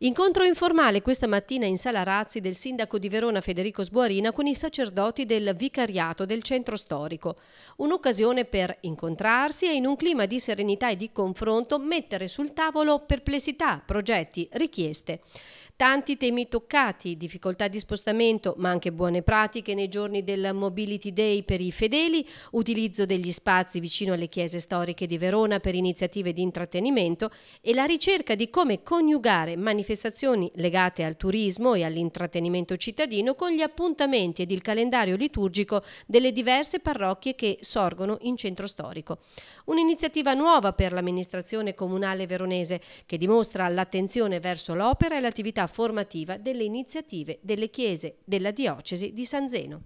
Incontro informale questa mattina in Sala Razzi del sindaco di Verona Federico Sbuarina con i sacerdoti del vicariato del centro storico. Un'occasione per incontrarsi e in un clima di serenità e di confronto mettere sul tavolo perplessità, progetti, richieste. Tanti temi toccati, difficoltà di spostamento, ma anche buone pratiche nei giorni del Mobility Day per i fedeli, utilizzo degli spazi vicino alle chiese storiche di Verona per iniziative di intrattenimento e la ricerca di come coniugare manifestazioni legate al turismo e all'intrattenimento cittadino con gli appuntamenti ed il calendario liturgico delle diverse parrocchie che sorgono in centro storico. Un'iniziativa nuova per l'amministrazione comunale veronese che dimostra l'attenzione verso l'opera e l'attività formativa delle iniziative delle chiese della diocesi di San Zeno.